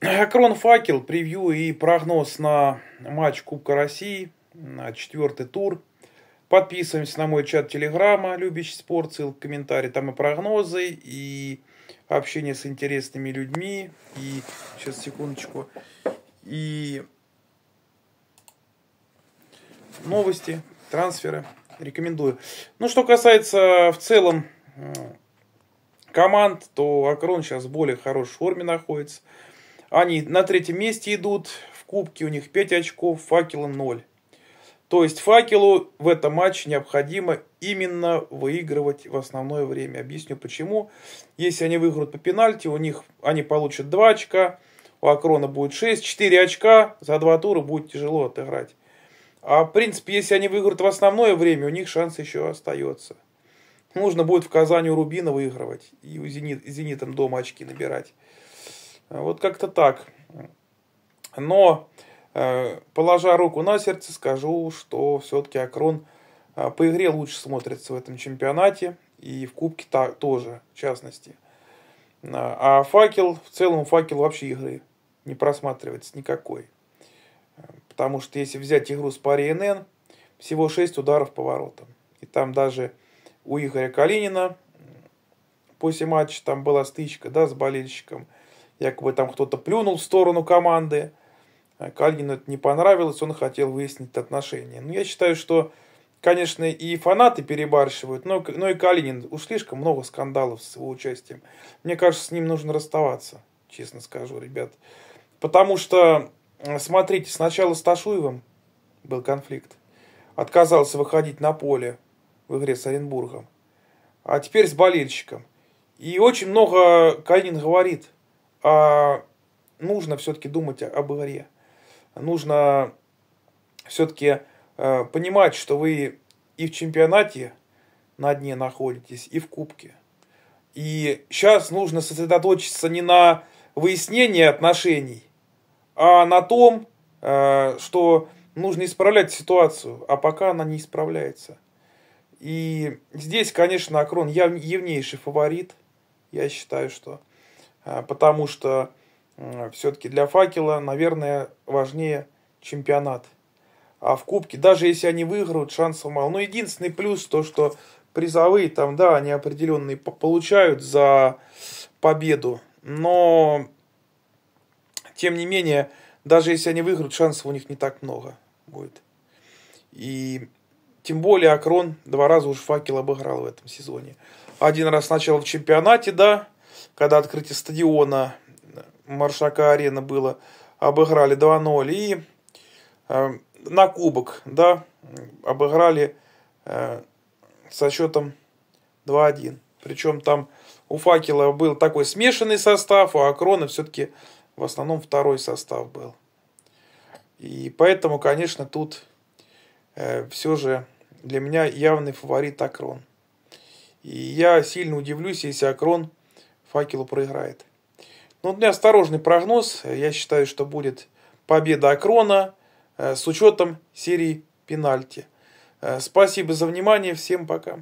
Крон Факел, превью и прогноз на матч Кубка России, на четвертый тур. Подписываемся на мой чат Телеграма «Любящий спорт», ссылка в комментарии, там и прогнозы, и общение с интересными людьми, и сейчас секундочку, и новости, трансферы, рекомендую. Ну, что касается э, в целом э, команд, то Акрон сейчас в более хорошей форме находится. Они на третьем месте идут, в кубке у них 5 очков, факелы 0. То есть факелу в этом матче необходимо именно выигрывать в основное время. Объясню почему. Если они выиграют по пенальти, у них они получат 2 очка, у Акрона будет 6, 4 очка, за 2 тура будет тяжело отыграть. А в принципе, если они выиграют в основное время, у них шанс еще остается. Нужно будет в Казани у Рубина выигрывать и у Зенит, Зенитом дома очки набирать. Вот как-то так. Но, э, положа руку на сердце, скажу, что все-таки Акрон э, по игре лучше смотрится в этом чемпионате и в Кубке тоже, в частности. Э, а факел, в целом факел вообще игры не просматривается никакой. Потому что если взять игру с пари НН, всего 6 ударов по воротам. И там даже у Игоря Калинина после матча там была стычка да, с болельщиком – якобы там кто-то плюнул в сторону команды. А Калинину это не понравилось, он хотел выяснить отношения. Но ну, я считаю, что, конечно, и фанаты перебарщивают, но, но и Калинин. Уж слишком много скандалов с его участием. Мне кажется, с ним нужно расставаться, честно скажу, ребят. Потому что, смотрите, сначала с Ташуевым был конфликт. Отказался выходить на поле в игре с Оренбургом. А теперь с болельщиком. И очень много Калинин говорит – а нужно все-таки думать об игре. Нужно все-таки э, понимать, что вы и в чемпионате на дне находитесь, и в кубке. И сейчас нужно сосредоточиться не на выяснении отношений, а на том, э, что нужно исправлять ситуацию, а пока она не исправляется. И здесь, конечно, Акрон яв- явнейший фаворит. Я считаю, что а, потому что все-таки для факела, наверное, важнее чемпионат. А в кубке, даже если они выиграют, шансов мало. Но ну, единственный плюс то, что призовые там, да, они определенные получают за победу. Но, тем не менее, даже если они выиграют, шансов у них не так много будет. И тем более Акрон два раза уже факел обыграл в этом сезоне. Один раз сначала в чемпионате, да, когда открытие стадиона Маршака-арена было, обыграли 2-0. И э, на кубок, да, обыграли э, со счетом 2-1. Причем там у Факела был такой смешанный состав, а Акрона все-таки в основном второй состав был. И поэтому, конечно, тут э, все же для меня явный фаворит Акрон. И я сильно удивлюсь, если Акрон факелу проиграет. Но ну, меня осторожный прогноз, я считаю, что будет победа Акрона э, с учетом серии пенальти. Э, спасибо за внимание, всем пока.